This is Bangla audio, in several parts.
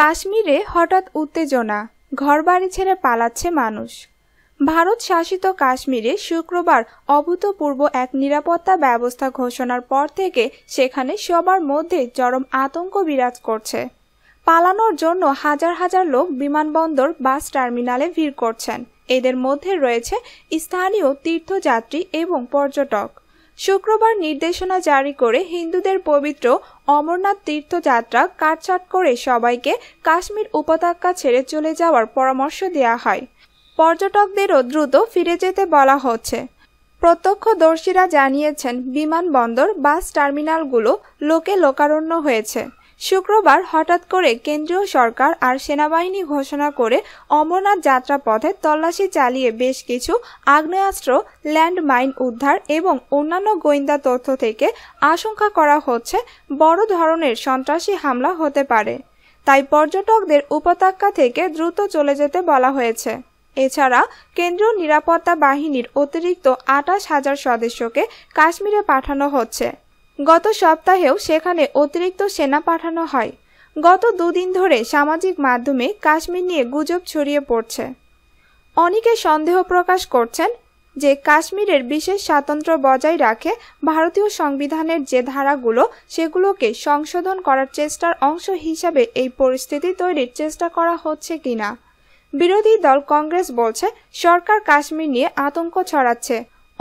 কাশ্মীরে হঠাৎ উত্তেজনা ঘরবাড়ি ছেড়ে পালাচ্ছে মানুষ ভারত শাসিত কাশ্মীরে শুক্রবার অভূতপূর্ব এক নিরাপত্তা ব্যবস্থা ঘোষণার পর থেকে সেখানে সবার মধ্যে চরম আতঙ্ক বিরাজ করছে পালানোর জন্য হাজার হাজার লোক বিমানবন্দর বাস টার্মিনালে ভিড় করছেন এদের মধ্যে রয়েছে স্থানীয় তীর্থযাত্রী এবং পর্যটক শুক্রবার নির্দেশনা জারি করে হিন্দুদের পবিত্র অমরনাথ তীর্থযাত্রা কাটছাট করে সবাইকে কাশ্মীর উপত্যকা ছেড়ে চলে যাওয়ার পরামর্শ দেওয়া হয় পর্যটকদেরও দ্রুত ফিরে যেতে বলা হচ্ছে প্রত্যক্ষদর্শীরা জানিয়েছেন বিমানবন্দর বাস টার্মিনালগুলো লোকে লোকারণ্য হয়েছে শুক্রবার হঠাৎ করে কেন্দ্রীয় সরকার আর সেনাবাহিনী ঘোষণা করে অমরনাথ যাত্রা পথে তল্লাশি চালিয়ে বেশ কিছু আগ্নেয়াস্ত্র ল্যান্ডমাইন উদ্ধার এবং অন্যান্য গোয়েন্দা তথ্য থেকে আশঙ্কা করা হচ্ছে বড় ধরনের সন্ত্রাসী হামলা হতে পারে তাই পর্যটকদের উপত্যকা থেকে দ্রুত চলে যেতে বলা হয়েছে এছাড়া কেন্দ্রীয় নিরাপত্তা বাহিনীর অতিরিক্ত আঠাশ হাজার সদস্যকে কাশ্মীরে পাঠানো হচ্ছে গত সপ্তাহেও সেখানে অতিরিক্ত সেনা পাঠানো হয় গত দুদিন ধরে সামাজিক মাধ্যমে কাশ্মীর নিয়ে গুজব ছড়িয়ে পড়ছে অনেকে সন্দেহ প্রকাশ করছেন যে কাশ্মীরের বিশেষ স্বাতন্ত্র বজায় রাখে ভারতীয় সংবিধানের যে ধারাগুলো সেগুলোকে সংশোধন করার চেষ্টার অংশ হিসাবে এই পরিস্থিতি তৈরির চেষ্টা করা হচ্ছে কিনা বিরোধী দল কংগ্রেস বলছে সরকার কাশ্মীর নিয়ে আতঙ্ক ছড়াচ্ছে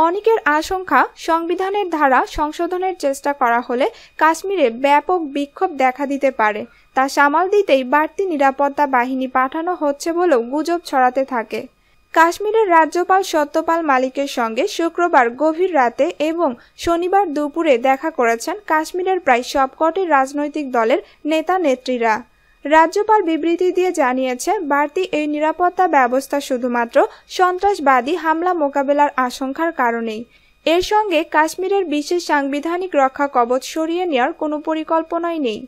অনেকের আশঙ্কা সংবিধানের ধারা সংশোধনের চেষ্টা করা হলে কাশ্মীরে ব্যাপক বিক্ষোভ দেখা দিতে পারে তা সামাল দিতেই বাড়তি নিরাপত্তা বাহিনী পাঠানো হচ্ছে বলেও গুজব ছড়াতে থাকে কাশ্মীরের রাজ্যপাল সত্যপাল মালিকের সঙ্গে শুক্রবার গভীর রাতে এবং শনিবার দুপুরে দেখা করেছেন কাশ্মীরের প্রায় সবকটি রাজনৈতিক দলের নেতা নেত্রীরা রাজ্যপাল বিবৃতি দিয়ে জানিয়েছে বাড়তি এই নিরাপত্তা ব্যবস্থা শুধুমাত্র সন্ত্রাসবাদী হামলা মোকাবেলার আশঙ্কার কারণেই এর সঙ্গে কাশ্মীরের বিশেষ সাংবিধানিক রক্ষা কবচ সরিয়ে নেওয়ার কোনো পরিকল্পনাই নেই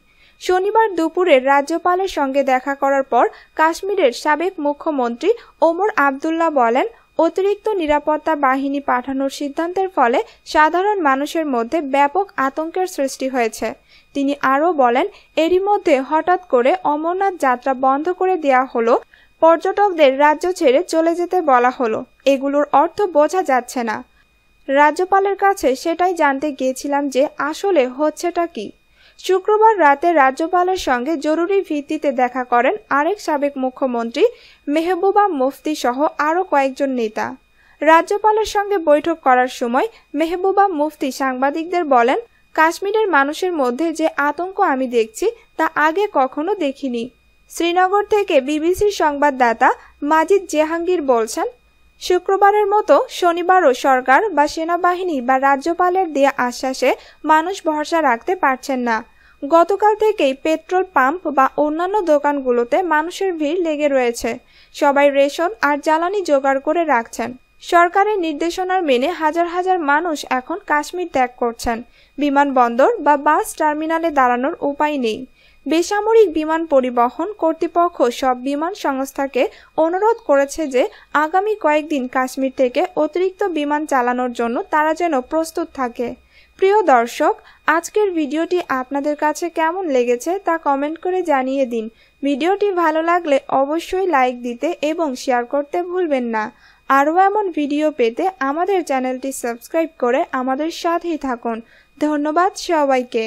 শনিবার দুপুরে রাজ্যপালের সঙ্গে দেখা করার পর কাশ্মীরের সাবেক মুখ্যমন্ত্রী ওমর আবদুল্লাহ বলেন অতিরিক্ত নিরাপত্তা বাহিনী পাঠানোর সিদ্ধান্তের ফলে সাধারণ মানুষের মধ্যে ব্যাপক আতঙ্কের সৃষ্টি হয়েছে তিনি আরও বলেন এরই মধ্যে হঠাৎ করে অমরনাথ যাত্রা বন্ধ করে দেয়া হলো পর্যটকদের রাজ্য ছেড়ে চলে যেতে বলা হলো এগুলোর অর্থ বোঝা যাচ্ছে না রাজ্যপালের কাছে সেটাই জানতে গিয়েছিলাম যে আসলে হচ্ছেটা কি শুক্রবার রাতে রাজ্যপালের সঙ্গে জরুরি ভিত্তিতে দেখা করেন আরেক সাবেক মুখ্যমন্ত্রী মেহবুবা মুফতি সহ আরও কয়েকজন নেতা রাজ্যপালের সঙ্গে বৈঠক করার সময় মেহবুবা মুফতি সাংবাদিকদের বলেন কাশ্মীরের মানুষের মধ্যে যে আতঙ্ক আমি দেখছি তা আগে কখনো দেখিনি শ্রীনগর থেকে বিবিসির সংবাদদাতা মাজিদ জেহাঙ্গীর বলছেন শুক্রবারের মতো শনিবারও সরকার বা সেনাবাহিনী বা রাজ্যপালের দেয়া আশ্বাসে মানুষ ভরসা রাখতে পারছেন না গতকাল থেকেই পেট্রোল পাম্প বা অন্যান্য দোকানগুলোতে মানুষের ভিড় লেগে রয়েছে সবাই রেশন আর জ্বালানি জোগাড় করে রাখছেন সরকারের নির্দেশনার মেনে হাজার হাজার মানুষ এখন কাশ্মীর ত্যাগ করছেন বিমানবন্দর বা বাস টার্মিনালে দাঁড়ানোর উপায় নেই বেসামরিক বিমান পরিবহন কর্তৃপক্ষ সব বিমান সংস্থাকে অনুরোধ করেছে যে আগামী কয়েকদিন কাশ্মীর থেকে অতিরিক্ত বিমান চালানোর জন্য তারা যেন প্রস্তুত থাকে প্রিয় দর্শক আজকের ভিডিওটি আপনাদের কাছে কেমন লেগেছে তা কমেন্ট করে জানিয়ে দিন ভিডিওটি ভালো লাগলে অবশ্যই লাইক দিতে এবং শেয়ার করতে ভুলবেন না আরও এমন ভিডিও পেতে আমাদের চ্যানেলটি সাবস্ক্রাইব করে আমাদের সাথেই থাকুন ধন্যবাদ সবাইকে